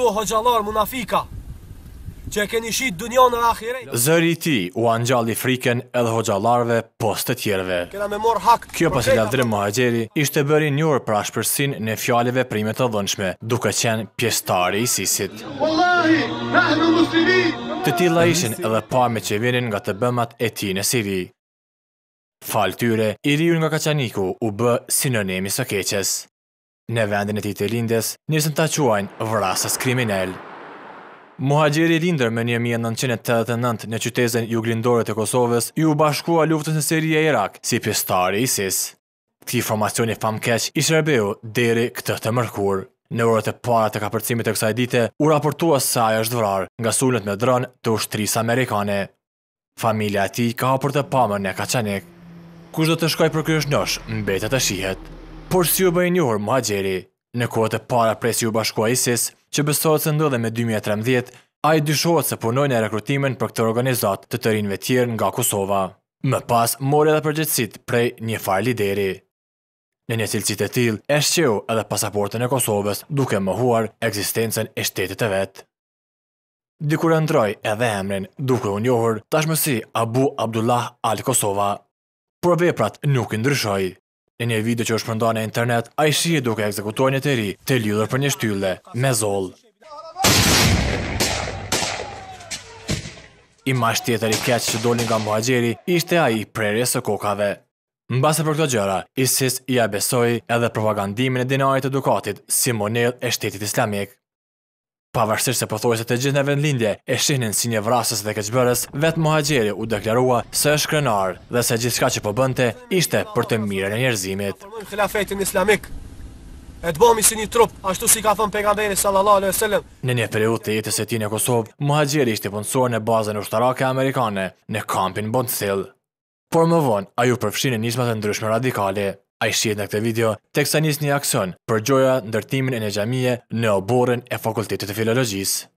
ju hoxalar munafika që e keni shqit dunjo në akhirej. Zëri ti u anjali friken edhe hoxalarve post të tjerve. me hak. Kjo pas i lavdrim muhajgjeri ishte bëri njërë për ashpërsin në fjallive primet të dhënshme, duke qenë pjestari i sisit. Të tila ishin edhe pa me që vinin nga të bëmat e ti në sivi. Falë tyre, i riun nga Kaçaniku u bë sinonimi së keqes në vendin e ti të lindes, njësën të quajnë vrasës kriminel. Muhajgjeri lindër me 1989 në qytezen juglindore të Kosovës ju bashkua luftës në e Irak si pistari ISIS. Këti formacioni famkeq i shrebeu deri këtë të mërkur. Në orët e para të kapërcimit e kësaj dite, u raportua sa e është vrarë nga sunët me dronë të ushtrisë amerikane. Familia ti ka apër të pamën në Kaçanik. Kush do të shkoj për është nësh, mbetet e shihet por si u bëjnë njohër më agjeri. Në kohët e para presi u bashkua ISIS, që besohet se ndodhe me 2013, a i dyshohet se punoj në rekrutimin për këtë organizat të të rinve tjerë nga Kosova. Më pas, mori edhe përgjëtsit prej një farë lideri. Në një cilëcit e til, e shqeu edhe pasaportën e Kosovës duke më huar eksistencen e shtetit e vetë. Dikur e ndroj edhe emrin duke u njohër tashmësi Abu Abdullah Al Kosova. Por veprat nuk i ndryshoj. Në një video që është përndonë e internet, a i si e duke ekzekutuar një të ri të lidur për një shtylle me zoll. I ma shtjetër i keqë që dolin nga muhajgjeri, ishte a i prerje së kokave. Në base për këto gjëra, i i abesoj edhe propagandimin e dinarit edukatit si monel e shtetit islamik. Pavarësisht se pothuajse të gjithë në vendlindje e shihnin si një vrasës dhe keqbërës, vetë Muhaxheri u deklarua se është krenar dhe se gjithçka që po bënte ishte për të mirën e njerëzimit. ashtu si ka thënë pejgamberi sallallahu alejhi Në një periudhë të jetës e tij në Kosovë, Muhaxheri ishte punësor në bazën ushtarake amerikane në kampin Bonthill. Por më vonë, ai u përfshin në nismat e ndryshme radikale. A i shqiet në këtë video, tek sa njës një akson për gjoja ndërtimin e një gjamije në oborën e fakultetit të filologjisë.